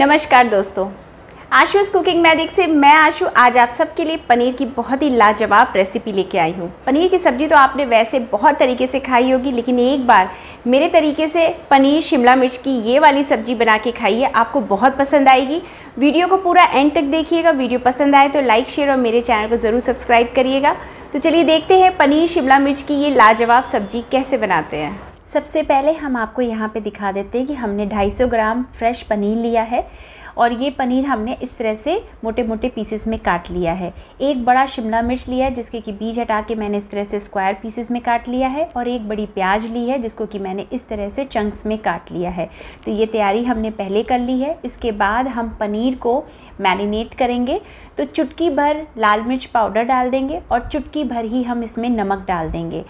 नमस्कार दोस्तों आशूस cooking magic से मैं आशू आज आप सबके लिए पनीर की बहुत ही लाजवाब रेसिपी लेके आई हूँ पनीर की सब्ज़ी तो आपने वैसे बहुत तरीके से खाई होगी लेकिन एक बार मेरे तरीके से पनीर शिमला मिर्च की ये वाली सब्ज़ी बना के खाइए आपको बहुत पसंद आएगी वीडियो को पूरा एंड तक देखिएगा वीडियो पसंद आए तो लाइक शेयर और मेरे चैनल को ज़रूर सब्सक्राइब करिएगा तो चलिए देखते हैं पनीर शिमला मिर्च की ये लाजवाब सब्ज़ी कैसे बनाते हैं सबसे पहले हम आपको यहाँ पे दिखा देते हैं कि हमने 250 ग्राम फ्रेश पनीर लिया है और ये पनीर हमने इस तरह से मोटे मोटे पीसेस में काट लिया है एक बड़ा शिमला मिर्च लिया है जिसके कि बीज हटा के मैंने इस तरह से स्क्वायर पीसेस में काट लिया है और एक बड़ी प्याज ली है जिसको कि मैंने इस तरह से चंक्स में काट लिया है तो ये तैयारी हमने पहले कर ली है इसके बाद हम पनीर को मैरिनेट करेंगे तो चुटकी भर लाल मिर्च पाउडर डाल देंगे और चुटकी भर ही हम इसमें नमक डाल देंगे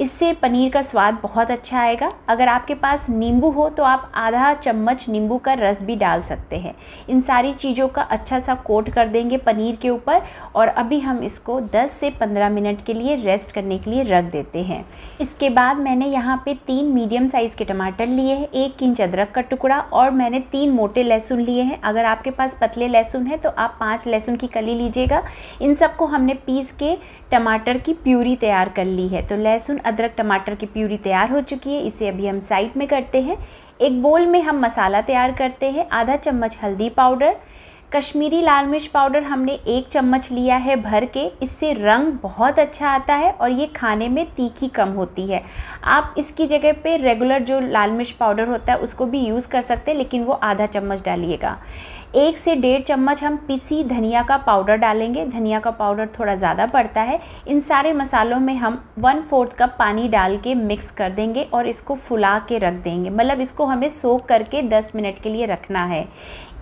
इससे पनीर का स्वाद बहुत अच्छा आएगा अगर आपके पास नींबू हो तो आप आधा चम्मच नींबू का रस भी डाल सकते हैं इन सारी चीज़ों का अच्छा सा कोट कर देंगे पनीर के ऊपर और अभी हम इसको 10 से 15 मिनट के लिए रेस्ट करने के लिए रख देते हैं इसके बाद मैंने यहाँ पे तीन मीडियम साइज़ के टमाटर लिए हैं एक इंच अदरक का टुकड़ा और मैंने तीन मोटे लहसुन लिए हैं अगर आपके पास पतले लहसुन है तो आप पाँच लहसुन की कली लीजिएगा इन सबको हमने पीस के टमाटर की प्यूरी तैयार कर ली है तो लहसुन अदरक टमाटर की प्यूरी तैयार हो चुकी है इसे अभी हम साइड में करते हैं एक बोल में हम मसाला तैयार करते हैं आधा चम्मच हल्दी पाउडर कश्मीरी लाल मिर्च पाउडर हमने एक चम्मच लिया है भर के इससे रंग बहुत अच्छा आता है और ये खाने में तीखी कम होती है आप इसकी जगह पे रेगुलर जो लाल मिर्च पाउडर होता है उसको भी यूज़ कर सकते हैं लेकिन वो आधा चम्मच डालिएगा एक से डेढ़ चम्मच हम पिसी धनिया का पाउडर डालेंगे धनिया का पाउडर थोड़ा ज़्यादा पड़ता है इन सारे मसालों में हम वन फोर्थ कप पानी डाल के मिक्स कर देंगे और इसको फुला के रख देंगे मतलब इसको हमें सोख करके 10 मिनट के लिए रखना है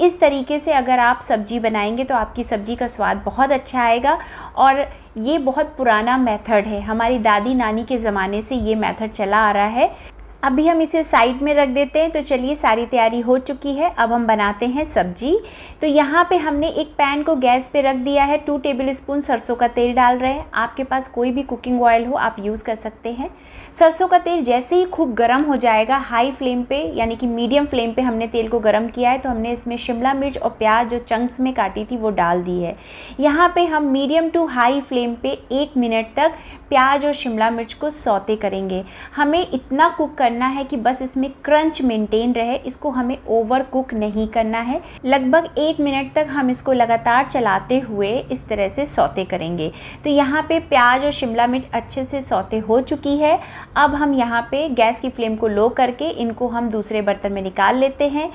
इस तरीके से अगर आप सब्ज़ी बनाएंगे तो आपकी सब्ज़ी का स्वाद बहुत अच्छा आएगा और ये बहुत पुराना मेथड है हमारी दादी नानी के ज़माने से ये मेथड चला आ रहा है अभी हम इसे साइड में रख देते हैं तो चलिए सारी तैयारी हो चुकी है अब हम बनाते हैं सब्जी तो यहाँ पे हमने एक पैन को गैस पे रख दिया है टू टेबल स्पून सरसों का तेल डाल रहे हैं आपके पास कोई भी कुकिंग ऑयल हो आप यूज़ कर सकते हैं सरसों का तेल जैसे ही खूब गर्म हो जाएगा हाई फ्लेम पर यानी कि मीडियम फ्लेम पर हमने तेल को गर्म किया है तो हमने इसमें शिमला मिर्च और प्याज जो चंक्स में काटी थी वो डाल दी है यहाँ पर हम मीडियम टू हाई फ्लेम पर एक मिनट तक प्याज और शिमला मिर्च को सौते करेंगे हमें इतना कुक कर करना है कि बस इसमें क्रंच मेंटेन रहे इसको हमें ओवर कुक नहीं करना है लगभग एक मिनट तक हम इसको लगातार चलाते हुए इस तरह से सौते करेंगे तो यहाँ पे प्याज और शिमला मिर्च अच्छे से सौते हो चुकी है अब हम यहाँ पे गैस की फ्लेम को लो करके इनको हम दूसरे बर्तन में निकाल लेते हैं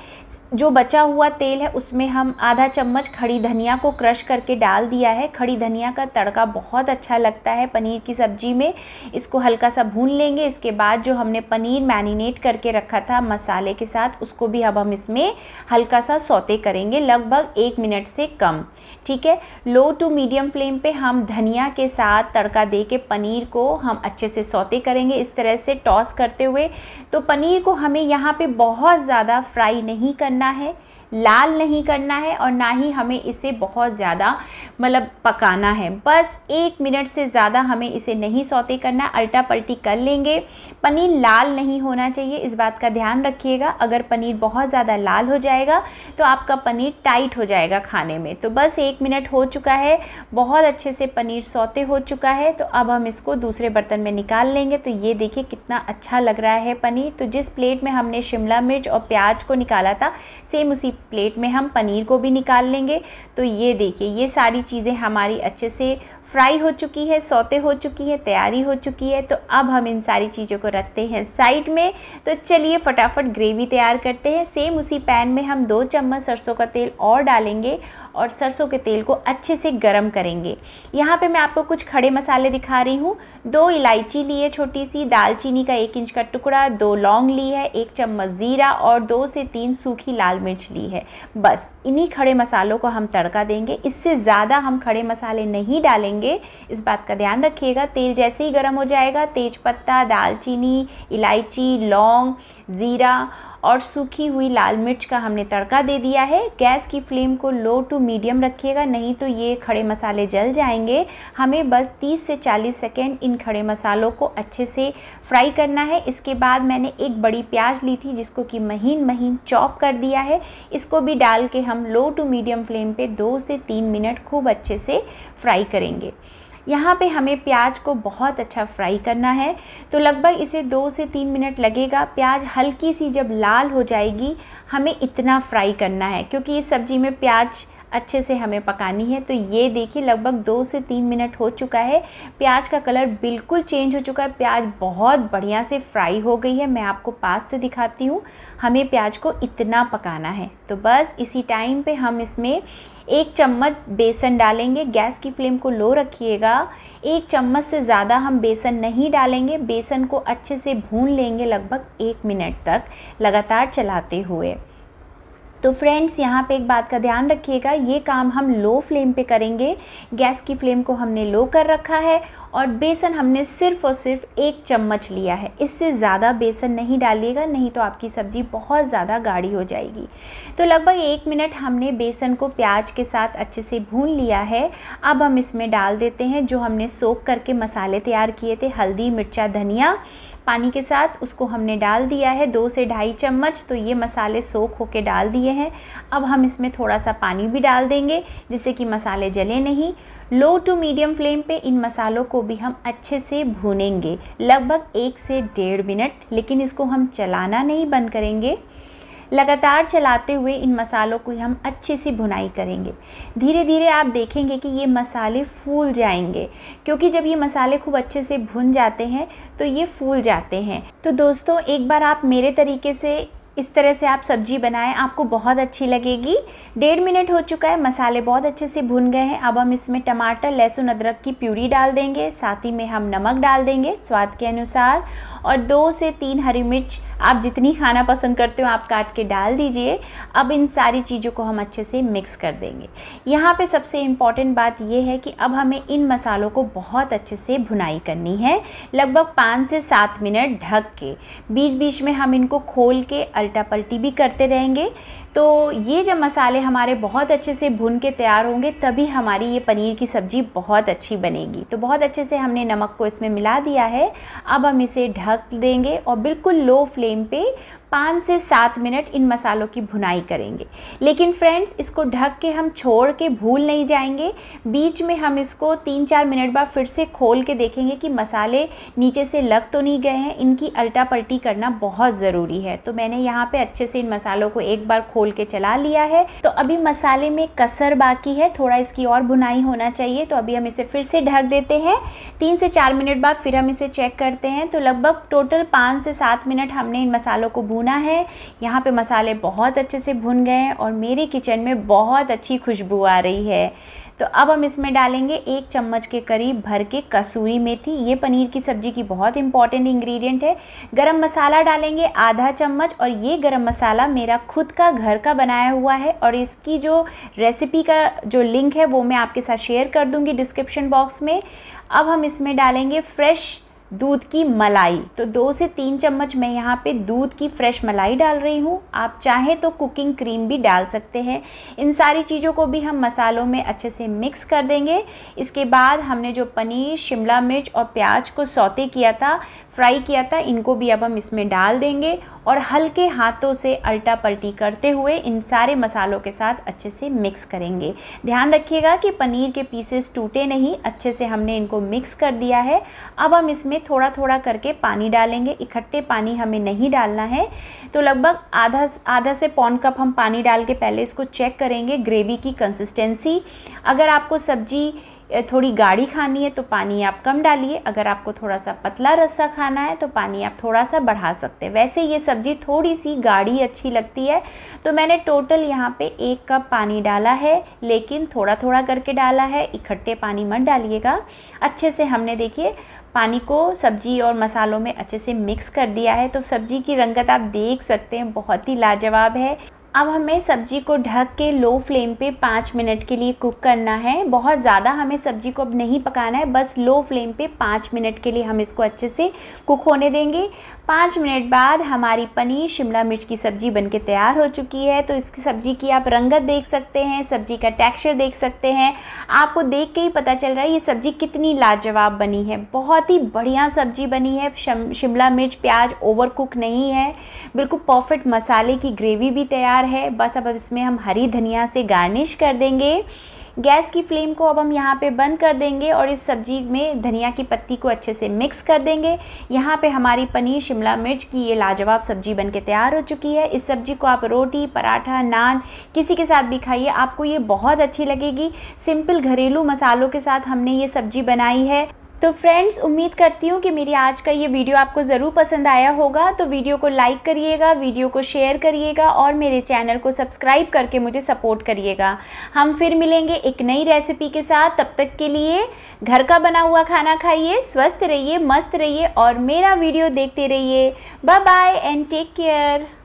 जो बचा हुआ तेल है उसमें हम आधा चम्मच खड़ी धनिया को क्रश करके डाल दिया है खड़ी धनिया का तड़का बहुत अच्छा लगता है पनीर की सब्ज़ी में इसको हल्का सा भून लेंगे इसके बाद जो हमने पनीर मैरिनेट करके रखा था मसाले के साथ उसको भी अब हम इसमें हल्का सा सौते करेंगे लगभग एक मिनट से कम ठीक है लो टू मीडियम फ्लेम पर हम धनिया के साथ तड़का दे के पनीर को हम अच्छे से सौते करेंगे इस तरह से टॉस करते हुए तो पनीर को हमें यहाँ पर बहुत ज़्यादा फ्राई नहीं करना करना है लाल नहीं करना है और ना ही हमें इसे बहुत ज़्यादा मतलब पकाना है बस एक मिनट से ज़्यादा हमें इसे नहीं सौते करना अल्टा पल्टी कर लेंगे पनीर लाल नहीं होना चाहिए इस बात का ध्यान रखिएगा अगर पनीर बहुत ज़्यादा लाल हो जाएगा तो आपका पनीर टाइट हो जाएगा खाने में तो बस एक मिनट हो चुका है बहुत अच्छे से पनीर सौते हो चुका है तो अब हम इसको दूसरे बर्तन में निकाल लेंगे तो ये देखिए कितना अच्छा लग रहा है पनीर तो जिस प्लेट में हमने शिमला मिर्च और प्याज को निकाला था सेम उसी प्लेट में हम पनीर को भी निकाल लेंगे तो ये देखिए ये सारी चीज़ें हमारी अच्छे से फ्राई हो चुकी है सौते हो चुकी है तैयारी हो चुकी है तो अब हम इन सारी चीज़ों को रखते हैं साइड में तो चलिए फटाफट ग्रेवी तैयार करते हैं सेम उसी पैन में हम दो चम्मच सरसों का तेल और डालेंगे और सरसों के तेल को अच्छे से गर्म करेंगे यहाँ पे मैं आपको कुछ खड़े मसाले दिखा रही हूँ दो इलायची ली है छोटी सी दालचीनी का एक इंच का टुकड़ा दो लौंग ली है एक चम्मच ज़ीरा और दो से तीन सूखी लाल मिर्च ली है बस इन्हीं खड़े मसालों को हम तड़का देंगे इससे ज़्यादा हम खड़े मसाले नहीं डालेंगे इस बात का ध्यान रखिएगा तेल जैसे ही गर्म हो जाएगा तेज दालचीनी इलायची लौंग ज़ीरा और सूखी हुई लाल मिर्च का हमने तड़का दे दिया है गैस की फ्लेम को लो टू मीडियम रखिएगा नहीं तो ये खड़े मसाले जल जाएंगे हमें बस 30 से 40 सेकेंड इन खड़े मसालों को अच्छे से फ्राई करना है इसके बाद मैंने एक बड़ी प्याज ली थी जिसको कि महीन महीन चॉप कर दिया है इसको भी डाल के हम लो टू मीडियम फ्लेम पर दो से तीन मिनट खूब अच्छे से फ्राई करेंगे यहाँ पे हमें प्याज को बहुत अच्छा फ्राई करना है तो लगभग इसे दो से तीन मिनट लगेगा प्याज हल्की सी जब लाल हो जाएगी हमें इतना फ्राई करना है क्योंकि इस सब्ज़ी में प्याज अच्छे से हमें पकानी है तो ये देखिए लगभग दो से तीन मिनट हो चुका है प्याज का कलर बिल्कुल चेंज हो चुका है प्याज बहुत बढ़िया से फ्राई हो गई है मैं आपको पास से दिखाती हूँ हमें प्याज को इतना पकाना है तो बस इसी टाइम पे हम इसमें एक चम्मच बेसन डालेंगे गैस की फ्लेम को लो रखिएगा एक चम्मच से ज़्यादा हम बेसन नहीं डालेंगे बेसन को अच्छे से भून लेंगे लगभग एक मिनट तक लगातार चलाते हुए तो फ्रेंड्स यहाँ पे एक बात का ध्यान रखिएगा ये काम हम लो फ्लेम पे करेंगे गैस की फ्लेम को हमने लो कर रखा है और बेसन हमने सिर्फ और सिर्फ एक चम्मच लिया है इससे ज़्यादा बेसन नहीं डालिएगा नहीं तो आपकी सब्ज़ी बहुत ज़्यादा गाढ़ी हो जाएगी तो लगभग एक मिनट हमने बेसन को प्याज के साथ अच्छे से भून लिया है अब हम इसमें डाल देते हैं जो हमने सोख करके मसाले तैयार किए थे हल्दी मिर्चा धनिया पानी के साथ उसको हमने डाल दिया है दो से ढाई चम्मच तो ये मसाले सोख होके डाल दिए हैं अब हम इसमें थोड़ा सा पानी भी डाल देंगे जिससे कि मसाले जले नहीं लो टू मीडियम फ्लेम पे इन मसालों को भी हम अच्छे से भूनेंगे लगभग एक से डेढ़ मिनट लेकिन इसको हम चलाना नहीं बंद करेंगे लगातार चलाते हुए इन मसालों को हम अच्छे से भुनाई करेंगे धीरे धीरे आप देखेंगे कि ये मसाले फूल जाएंगे क्योंकि जब ये मसाले खूब अच्छे से भुन जाते हैं तो ये फूल जाते हैं तो दोस्तों एक बार आप मेरे तरीके से इस तरह से आप सब्जी बनाएं आपको बहुत अच्छी लगेगी डेढ़ मिनट हो चुका है मसाले बहुत अच्छे से भुन गए हैं अब हम इसमें टमाटर लहसुन अदरक की प्यूरी डाल देंगे साथ ही में हम नमक डाल देंगे स्वाद के अनुसार और दो से तीन हरी मिर्च आप जितनी खाना पसंद करते हो आप काट के डाल दीजिए अब इन सारी चीज़ों को हम अच्छे से मिक्स कर देंगे यहाँ पे सबसे इम्पॉर्टेंट बात यह है कि अब हमें इन मसालों को बहुत अच्छे से भुनाई करनी है लगभग पाँच से सात मिनट ढक के बीच बीच में हम इनको खोल के अल्टा पल्टी भी करते रहेंगे तो ये जब मसाले हमारे बहुत अच्छे से भुन के तैयार होंगे तभी हमारी ये पनीर की सब्ज़ी बहुत अच्छी बनेगी तो बहुत अच्छे से हमने नमक को इसमें मिला दिया है अब हम इसे ढक देंगे और बिल्कुल लो फ्लेम पे पाँच से सात मिनट इन मसालों की भुनाई करेंगे लेकिन फ्रेंड्स इसको ढक के हम छोड़ के भूल नहीं जाएंगे बीच में हम इसको तीन चार मिनट बाद फिर से खोल के देखेंगे कि मसाले नीचे से लग तो नहीं गए हैं इनकी अल्टा पलटी करना बहुत ज़रूरी है तो मैंने यहाँ पे अच्छे से इन मसालों को एक बार खोल के चला लिया है तो अभी मसाले में कसर बाकी है थोड़ा इसकी और भुनाई होना चाहिए तो अभी हम इसे फिर से ढक देते हैं तीन से चार मिनट बाद फिर हम इसे चेक करते हैं तो लगभग टोटल पाँच से सात मिनट हमने इन मसालों को भूना है यहाँ पे मसाले बहुत अच्छे से भुन गए हैं और मेरे किचन में बहुत अच्छी खुशबू आ रही है तो अब हम इसमें डालेंगे एक चम्मच के करीब भर के कसूरी मेथी ये पनीर की सब्ज़ी की बहुत इंपॉर्टेंट इंग्रेडिएंट है गरम मसाला डालेंगे आधा चम्मच और ये गरम मसाला मेरा खुद का घर का बनाया हुआ है और इसकी जो रेसिपी का जो लिंक है वो मैं आपके साथ शेयर कर दूँगी डिस्क्रिप्शन बॉक्स में अब हम इसमें डालेंगे फ्रेश दूध की मलाई तो दो से तीन चम्मच मैं यहाँ पे दूध की फ्रेश मलाई डाल रही हूँ आप चाहें तो कुकिंग क्रीम भी डाल सकते हैं इन सारी चीज़ों को भी हम मसालों में अच्छे से मिक्स कर देंगे इसके बाद हमने जो पनीर शिमला मिर्च और प्याज को सौते किया था फ्राई किया था इनको भी अब हम इसमें डाल देंगे और हल्के हाथों से अल्टा पलटी करते हुए इन सारे मसालों के साथ अच्छे से मिक्स करेंगे ध्यान रखिएगा कि पनीर के पीसेस टूटे नहीं अच्छे से हमने इनको मिक्स कर दिया है अब हम इसमें थोड़ा थोड़ा करके पानी डालेंगे इकट्ठे पानी हमें नहीं डालना है तो लगभग आधा आधा से पौन कप हम पानी डाल के पहले इसको चेक करेंगे ग्रेवी की कंसिस्टेंसी अगर आपको सब्जी थोड़ी गाढ़ी खानी है तो पानी आप कम डालिए अगर आपको थोड़ा सा पतला रस्सा खाना है तो पानी आप थोड़ा सा बढ़ा सकते हैं वैसे ये सब्ज़ी थोड़ी सी गाढ़ी अच्छी लगती है तो मैंने टोटल यहाँ पे एक कप पानी डाला है लेकिन थोड़ा थोड़ा करके डाला है इकट्ठे पानी मत डालिएगा अच्छे से हमने देखिए पानी को सब्जी और मसालों में अच्छे से मिक्स कर दिया है तो सब्जी की रंगत आप देख सकते हैं बहुत ही लाजवाब है अब हमें सब्जी को ढक के लो फ्लेम पे पाँच मिनट के लिए कुक करना है बहुत ज़्यादा हमें सब्जी को अब नहीं पकाना है बस लो फ्लेम पे पाँच मिनट के लिए हम इसको अच्छे से कुक होने देंगे पाँच मिनट बाद हमारी पनीर शिमला मिर्च की सब्ज़ी बनके तैयार हो चुकी है तो इसकी सब्ज़ी की आप रंगत देख सकते हैं सब्ज़ी का टेक्स्चर देख सकते हैं आपको देख के ही पता चल रहा है ये सब्ज़ी कितनी लाजवाब बनी है बहुत ही बढ़िया सब्ज़ी बनी है शिमला मिर्च प्याज ओवर कुक नहीं है बिल्कुल परफेक्ट मसाले की ग्रेवी भी तैयार है बस अब इसमें हम हरी धनिया से गार्निश कर देंगे गैस की फ्लेम को अब हम यहाँ पे बंद कर देंगे और इस सब्जी में धनिया की पत्ती को अच्छे से मिक्स कर देंगे यहाँ पे हमारी पनीर शिमला मिर्च की ये लाजवाब सब्जी बन के तैयार हो चुकी है इस सब्जी को आप रोटी पराठा नान किसी के साथ भी खाइए आपको ये बहुत अच्छी लगेगी सिंपल घरेलू मसालों के साथ हमने ये सब्जी बनाई है तो फ्रेंड्स उम्मीद करती हूँ कि मेरी आज का ये वीडियो आपको ज़रूर पसंद आया होगा तो वीडियो को लाइक करिएगा वीडियो को शेयर करिएगा और मेरे चैनल को सब्सक्राइब करके मुझे सपोर्ट करिएगा हम फिर मिलेंगे एक नई रेसिपी के साथ तब तक के लिए घर का बना हुआ खाना खाइए स्वस्थ रहिए मस्त रहिए और मेरा वीडियो देखते रहिए bye bye and take care